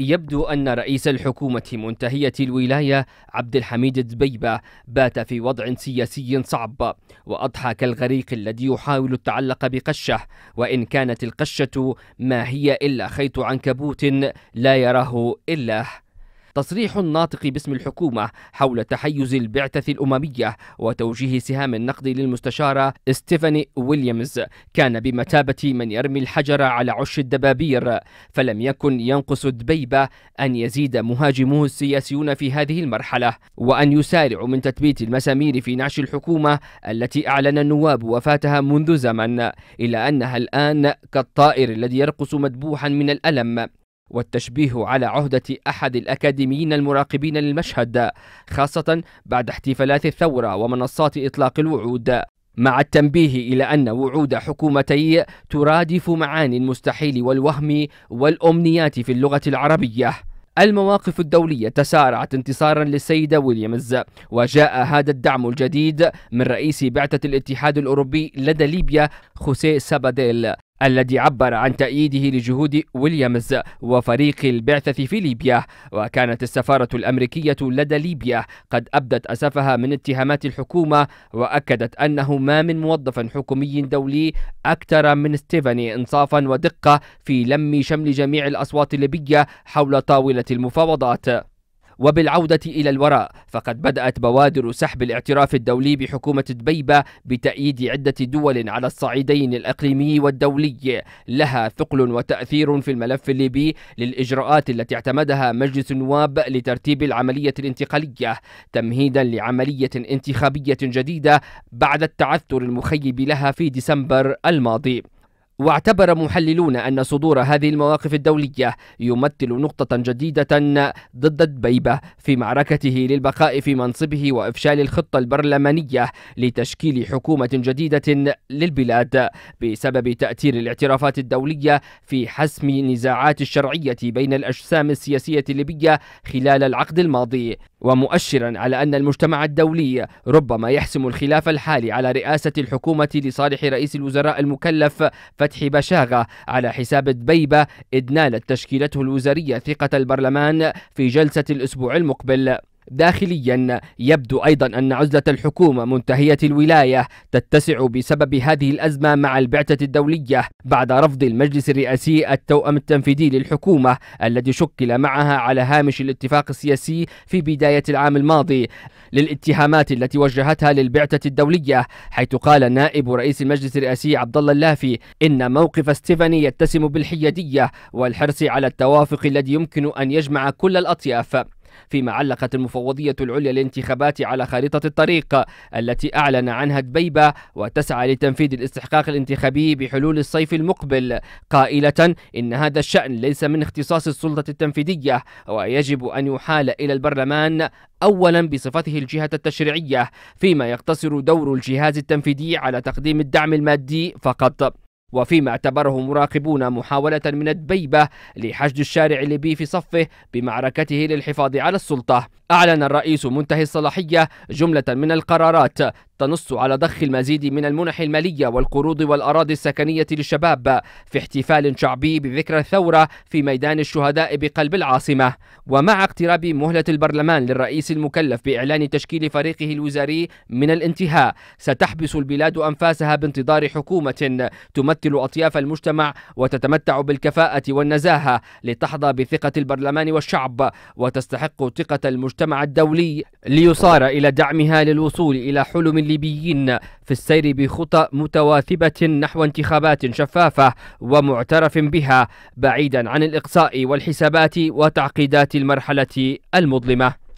يبدو أن رئيس الحكومة منتهية الولاية عبد الحميد الدبيبة بات في وضع سياسي صعب وأضحى كالغريق الذي يحاول التعلق بقشة وإن كانت القشة ما هي إلا خيط عنكبوت لا يراه إلا تصريح الناطق باسم الحكومة حول تحيز البعثة الأممية وتوجيه سهام النقد للمستشارة ستيفاني ويليامز كان بمثابة من يرمي الحجر على عش الدبابير فلم يكن ينقص الدبيبة أن يزيد مهاجموه السياسيون في هذه المرحلة وأن يسارعوا من تثبيت المسامير في نعش الحكومة التي أعلن النواب وفاتها منذ زمن إلا أنها الآن كالطائر الذي يرقص مدبوحا من الألم والتشبيه على عهدة أحد الأكاديميين المراقبين للمشهد خاصة بعد احتفالات الثورة ومنصات إطلاق الوعود مع التنبيه إلى أن وعود حكومتي ترادف معاني المستحيل والوهم والأمنيات في اللغة العربية المواقف الدولية تسارعت انتصارا للسيدة ويليامز وجاء هذا الدعم الجديد من رئيس بعثة الاتحاد الأوروبي لدى ليبيا خوسيه ساباديل الذي عبر عن تأييده لجهود ويليامز وفريق البعثة في ليبيا وكانت السفارة الأمريكية لدى ليبيا قد أبدت أسفها من اتهامات الحكومة وأكدت أنه ما من موظف حكومي دولي أكثر من ستيفاني إنصافا ودقة في لم شمل جميع الأصوات الليبية حول طاولة المفاوضات وبالعودة إلى الوراء فقد بدأت بوادر سحب الاعتراف الدولي بحكومة دبيبة بتأييد عدة دول على الصعيدين الإقليمي والدولي لها ثقل وتأثير في الملف الليبي للإجراءات التي اعتمدها مجلس النواب لترتيب العملية الانتقالية تمهيدا لعملية انتخابية جديدة بعد التعثر المخيب لها في ديسمبر الماضي واعتبر محللون أن صدور هذه المواقف الدولية يمثل نقطة جديدة ضد دبيبة في معركته للبقاء في منصبه وإفشال الخطة البرلمانية لتشكيل حكومة جديدة للبلاد بسبب تأثير الاعترافات الدولية في حسم نزاعات الشرعية بين الأجسام السياسية الليبية خلال العقد الماضي ومؤشرا على أن المجتمع الدولي ربما يحسم الخلاف الحالي على رئاسة الحكومة لصالح رئيس الوزراء المكلف فتحي بشاغة على حساب دبيبة إذ نالت تشكيلته الوزارية ثقة البرلمان في جلسة الأسبوع المقبل داخليا يبدو ايضا ان عزله الحكومه منتهيه الولايه تتسع بسبب هذه الازمه مع البعثه الدوليه بعد رفض المجلس الرئاسي التوأم التنفيذي للحكومه الذي شكل معها على هامش الاتفاق السياسي في بدايه العام الماضي للاتهامات التي وجهتها للبعثه الدوليه حيث قال نائب رئيس المجلس الرئاسي عبد الله اللافي ان موقف ستيفاني يتسم بالحياديه والحرص على التوافق الذي يمكن ان يجمع كل الاطياف فيما علقت المفوضية العليا للانتخابات على خريطة الطريق التي أعلن عنها دبيبة وتسعى لتنفيذ الاستحقاق الانتخابي بحلول الصيف المقبل قائلة إن هذا الشأن ليس من اختصاص السلطة التنفيذية ويجب أن يحال إلى البرلمان أولا بصفته الجهة التشريعية فيما يقتصر دور الجهاز التنفيذي على تقديم الدعم المادي فقط وفيما اعتبره مراقبون محاولة من الدبيبة لحشد الشارع الليبي في صفه بمعركته للحفاظ على السلطة أعلن الرئيس منتهي الصلاحية جملة من القرارات تنص على ضخ المزيد من المنح المالية والقروض والأراضي السكنية للشباب في احتفال شعبي بذكرى الثورة في ميدان الشهداء بقلب العاصمة ومع اقتراب مهلة البرلمان للرئيس المكلف بإعلان تشكيل فريقه الوزاري من الانتهاء ستحبس البلاد أنفاسها بانتظار حكومة تمثل أطياف المجتمع وتتمتع بالكفاءة والنزاهة لتحظى بثقة البرلمان والشعب وتستحق ثقة المجتمع الدولي ليصار إلى دعمها للوصول إلى حلم الليبيين في السير بخطى متواثبة نحو انتخابات شفافة ومعترف بها بعيدا عن الإقصاء والحسابات وتعقيدات المرحلة المظلمة